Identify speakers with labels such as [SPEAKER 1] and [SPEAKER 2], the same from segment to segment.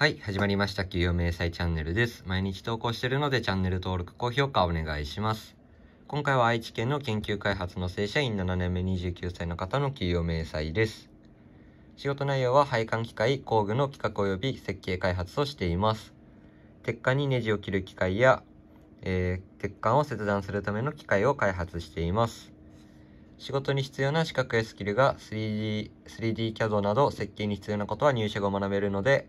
[SPEAKER 1] はい、始まりました。給与明細チャンネルです。毎日投稿してるのでチャンネル登録、高評価お願いします。今回は愛知県の研究開発の正社員7年目29歳の方の給与明細です。仕事内容は配管機械、工具の企画及び設計開発をしています。鉄管にネジを切る機械や、えー、鉄管を切断するための機械を開発しています。仕事に必要な資格やスキルが 3D、3D c a d など設計に必要なことは入社後学べるので、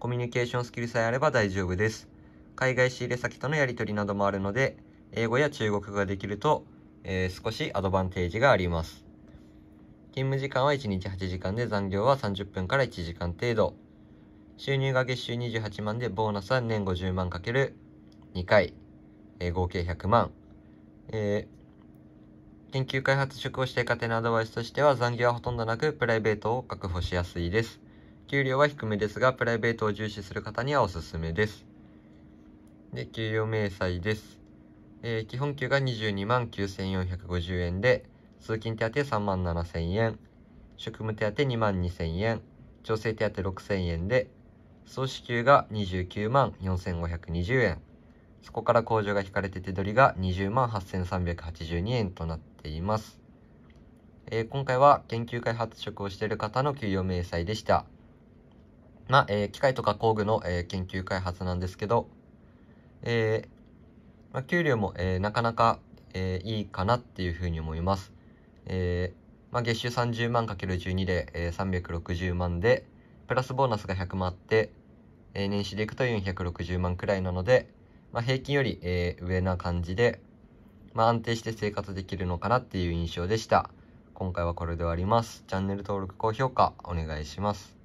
[SPEAKER 1] コミュニケーションスキルさえあれば大丈夫です。海外仕入れ先とのやり取りなどもあるので、英語や中国語ができると、えー、少しアドバンテージがあります。勤務時間は1日8時間で残業は30分から1時間程度。収入が月収28万でボーナスは年50万かける2回、えー、合計100万。えー、研究開発職をして家庭のアドバイスとしては残業はほとんどなくプライベートを確保しやすいです。給料は低めですが、プライベートを重視する方にはおすすめです。で、給与明細です。えー、基本給が22万9450円で、通勤手当3万7000円、職務手当2万2000円、調整手当6000円で、総支給が29万4520円、そこから控除が引かれて手取りが20万8382円となっています。えー、今回は研究開発職をしている方の給与明細でした。な、えー、機械とか工具の、えー、研究開発なんですけど、えー、まあ、給料も、えなかなか、えいいかなっていうふうに思います。えまあ、月収30万 ×12 で、え360万で、プラスボーナスが100万あって、え年始でいくと460万くらいなので、まあ、平均より、え上な感じで、ま安定して生活できるのかなっていう印象でした。今回はこれで終わります。チャンネル登録、高評価お願いします。